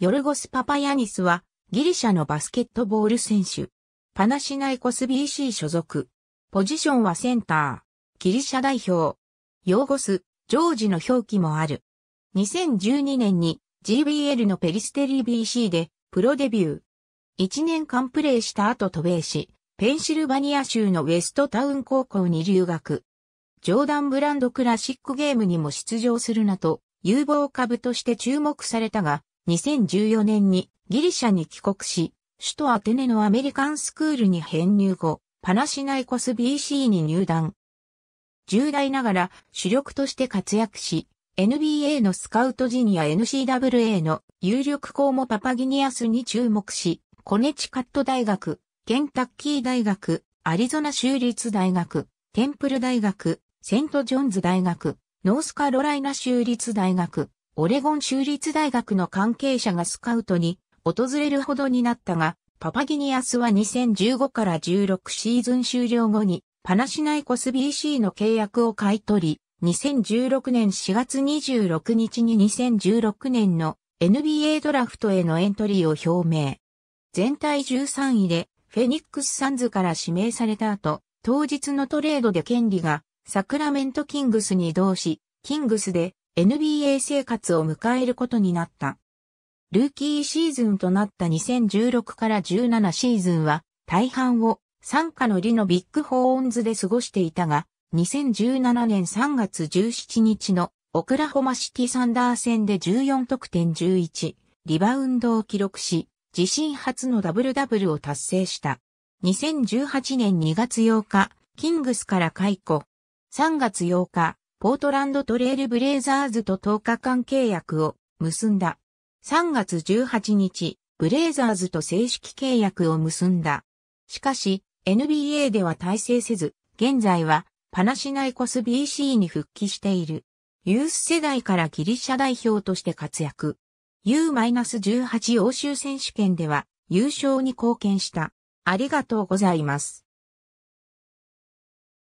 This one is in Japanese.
ヨルゴス・パパヤニスは、ギリシャのバスケットボール選手。パナシナイコス BC 所属。ポジションはセンター。ギリシャ代表。ヨーゴス、ジョージの表記もある。2012年に GBL のペリステリー BC でプロデビュー。1年間プレーした後渡米し、ペンシルバニア州のウェストタウン高校に留学。ジョーダンブランドクラシックゲームにも出場するなと、有望株として注目されたが、2014年にギリシャに帰国し、首都アテネのアメリカンスクールに編入後、パナシナイコス BC に入団。重大ながら主力として活躍し、NBA のスカウトジニア n c w a の有力校もパパギニアスに注目し、コネチカット大学、ケンタッキー大学、アリゾナ州立大学、テンプル大学、セントジョンズ大学、ノースカロライナ州立大学、オレゴン州立大学の関係者がスカウトに訪れるほどになったが、パパギニアスは2015から16シーズン終了後にパナシナイコス BC の契約を買い取り、2016年4月26日に2016年の NBA ドラフトへのエントリーを表明。全体13位でフェニックスサンズから指名された後、当日のトレードで権利がサクラメントキングスに移動し、キングスで NBA 生活を迎えることになった。ルーキーシーズンとなった2016から17シーズンは大半を参加の理のビッグホーンズで過ごしていたが、2017年3月17日のオクラホマシティサンダー戦で14得点11、リバウンドを記録し、自身初のダブルダブルを達成した。2018年2月8日、キングスから解雇。3月8日、ポートランドトレイルブレイザーズと10日間契約を結んだ。3月18日、ブレイザーズと正式契約を結んだ。しかし、NBA では体制せず、現在はパナシナイコス BC に復帰している。ユース世代からギリシャ代表として活躍。U-18 欧州選手権では優勝に貢献した。ありがとうございます。